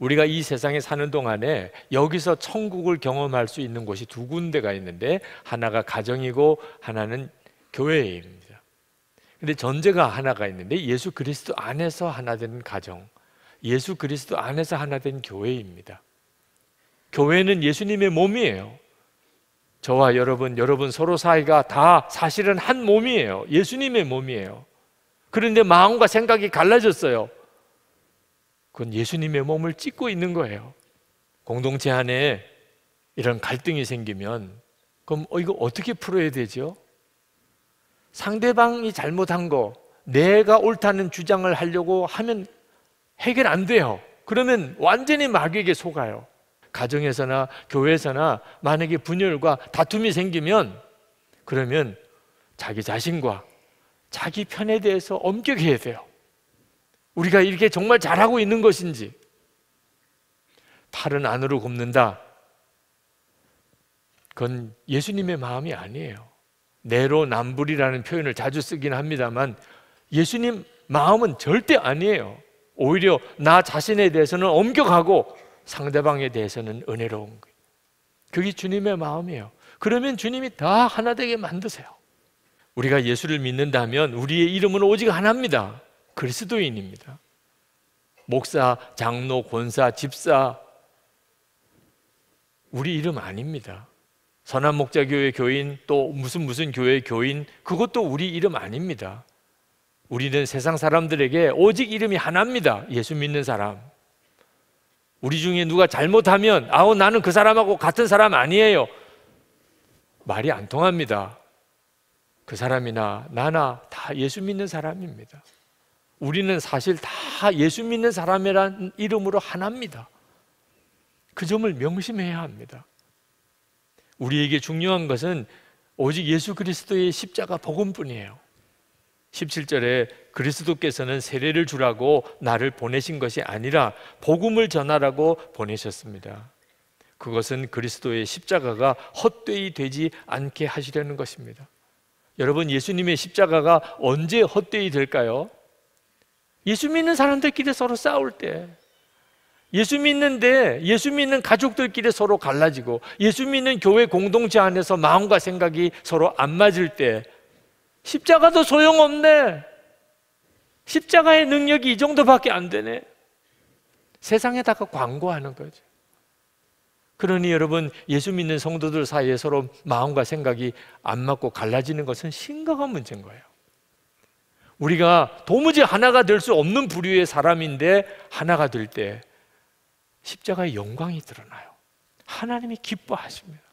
우리가 이 세상에 사는 동안에 여기서 천국을 경험할 수 있는 곳이 두 군데가 있는데 하나가 가정이고 하나는 교회입니다. 근데 전제가 하나가 있는데 예수 그리스도 안에서 하나 된 가정, 예수 그리스도 안에서 하나 된 교회입니다. 교회는 예수님의 몸이에요. 저와 여러분, 여러분 서로 사이가 다 사실은 한 몸이에요. 예수님의 몸이에요. 그런데 마음과 생각이 갈라졌어요. 그건 예수님의 몸을 찢고 있는 거예요. 공동체 안에 이런 갈등이 생기면 그럼 어, 이거 어떻게 풀어야 되죠? 상대방이 잘못한 거 내가 옳다는 주장을 하려고 하면 해결 안 돼요. 그러면 완전히 마귀에게 속아요. 가정에서나 교회에서나 만약에 분열과 다툼이 생기면 그러면 자기 자신과 자기 편에 대해서 엄격해야 돼요. 우리가 이렇게 정말 잘하고 있는 것인지 팔은 안으로 굽는다. 그건 예수님의 마음이 아니에요. 내로남불이라는 표현을 자주 쓰긴 합니다만 예수님 마음은 절대 아니에요. 오히려 나 자신에 대해서는 엄격하고 상대방에 대해서는 은혜로운 거예요. 그게 주님의 마음이에요. 그러면 주님이 다 하나 되게 만드세요. 우리가 예수를 믿는다면 우리의 이름은 오직 하나입니다. 그리스도인입니다. 목사, 장로, 권사, 집사 우리 이름 아닙니다. 선한 목자 교회 교인 또 무슨 무슨 교회 교인 그것도 우리 이름 아닙니다. 우리는 세상 사람들에게 오직 이름이 하나입니다. 예수 믿는 사람. 우리 중에 누가 잘못하면 아우 나는 그 사람하고 같은 사람 아니에요. 말이 안 통합니다. 그 사람이나 나나 다 예수 믿는 사람입니다. 우리는 사실 다 예수 믿는 사람이라는 이름으로 하나입니다. 그 점을 명심해야 합니다. 우리에게 중요한 것은 오직 예수 그리스도의 십자가 복음뿐이에요. 17절에 그리스도께서는 세례를 주라고 나를 보내신 것이 아니라 복음을 전하라고 보내셨습니다. 그것은 그리스도의 십자가가 헛되이 되지 않게 하시려는 것입니다. 여러분, 예수님의 십자가가 언제 헛되이 될까요? 예수 믿는 사람들끼리 서로 싸울 때 예수 믿는데 예수 믿는 가족들끼리 서로 갈라지고 예수 믿는 교회 공동체 안에서 마음과 생각이 서로 안 맞을 때 십자가도 소용없네. 십자가의 능력이 이 정도밖에 안 되네. 세상에다가 광고하는 거죠. 그러니 여러분 예수 믿는 성도들 사이에 서로 마음과 생각이 안 맞고 갈라지는 것은 심각한 문제인 거예요. 우리가 도무지 하나가 될 수 없는 부류의 사람인데 하나가 될 때 십자가의 영광이 드러나요. 하나님이 기뻐하십니다.